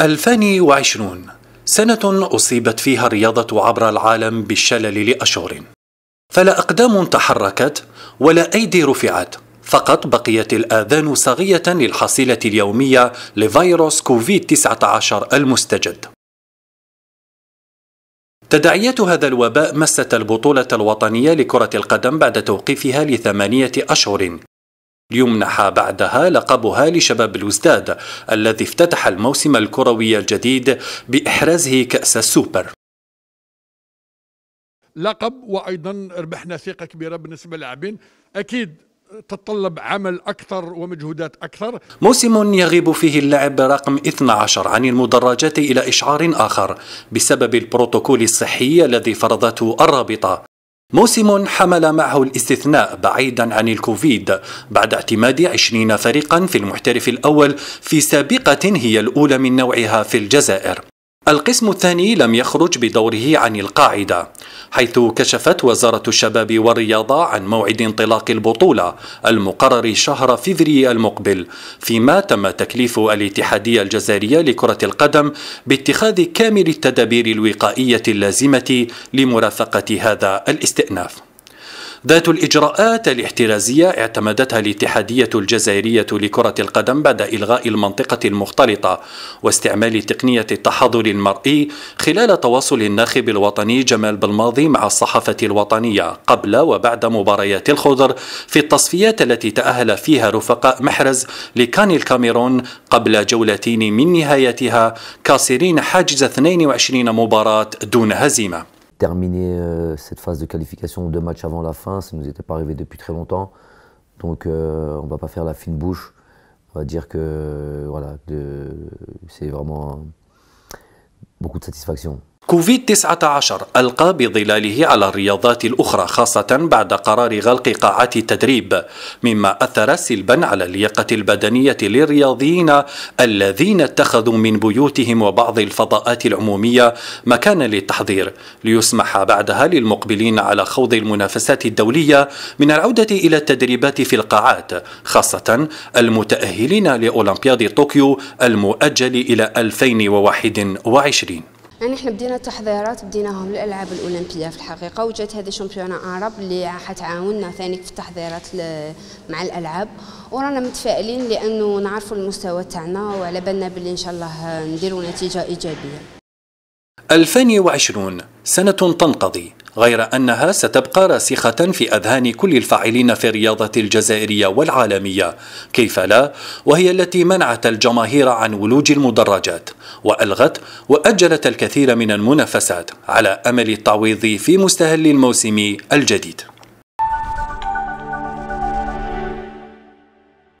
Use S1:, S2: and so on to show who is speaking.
S1: 2020 سنة أصيبت فيها الرياضة عبر العالم بالشلل لأشهر فلا أقدام تحركت ولا أيدي رفعت فقط بقيت الآذان صاغية للحصيلة اليومية لفيروس كوفيد-19 المستجد تداعيات هذا الوباء مست البطولة الوطنية لكرة القدم بعد توقيفها لثمانية أشهر ليمنح بعدها لقبها لشباب الوزداد الذي افتتح الموسم الكروي الجديد بإحرازه كأس السوبر لقب وايضا ربحنا ثقه كبيره بالنسبه للاعبين اكيد تتطلب عمل أكثر ومجهودات أكثر موسم يغيب فيه اللعب رقم 12 عن المدرجات إلى إشعار آخر بسبب البروتوكول الصحي الذي فرضته الرابطة موسم حمل معه الاستثناء بعيدا عن الكوفيد بعد اعتماد عشرين فريقا في المحترف الأول في سابقة هي الأولى من نوعها في الجزائر القسم الثاني لم يخرج بدوره عن القاعدة حيث كشفت وزارة الشباب والرياضة عن موعد انطلاق البطولة المقرر شهر فيفري المقبل فيما تم تكليف الاتحادية الجزائرية لكرة القدم باتخاذ كامل التدابير الوقائية اللازمة لمرافقة هذا الاستئناف ذات الإجراءات الاحترازية اعتمدتها الاتحادية الجزائرية لكرة القدم بعد إلغاء المنطقة المختلطة واستعمال تقنية التحضر المرئي خلال تواصل الناخب الوطني جمال بالماضي مع الصحافة الوطنية قبل وبعد مباريات الخضر في التصفيات التي تأهل فيها رفقاء محرز لكان الكاميرون قبل جولتين من نهايتها كاسرين حاجز 22 مباراة دون هزيمة terminer euh, cette phase de qualification de matchs avant la fin. Ça ne nous était pas arrivé depuis très longtemps. Donc euh, on ne va pas faire la fine bouche. On va dire que voilà, c'est vraiment beaucoup de satisfaction. كوفيد 19 ألقى بظلاله على الرياضات الأخرى خاصة بعد قرار غلق قاعات التدريب مما أثر سلبا على اللياقة البدنية للرياضيين الذين اتخذوا من بيوتهم وبعض الفضاءات العمومية مكانا للتحضير ليسمح بعدها للمقبلين على خوض المنافسات الدولية من العودة إلى التدريبات في القاعات خاصة المتأهلين لأولمبياد طوكيو المؤجل إلى 2021 يعني احنا بدينا التحضيرات بديناهم للالعاب الاولمبيه في الحقيقه وجات هذه شامبيونا عرب اللي حتعاوننا ثاني في التحضيرات مع الالعاب ورانا متفائلين لانه نعرفوا المستوى تاعنا وعلى بالنا باللي ان شاء الله نديروا نتيجه ايجابيه 2020 سنه تنقضي غير أنها ستبقى راسخة في أذهان كل الفاعلين في الرياضة الجزائرية والعالمية كيف لا وهي التي منعت الجماهير عن ولوج المدرجات وألغت وأجلت الكثير من المنافسات على أمل التعويض في مستهل الموسم الجديد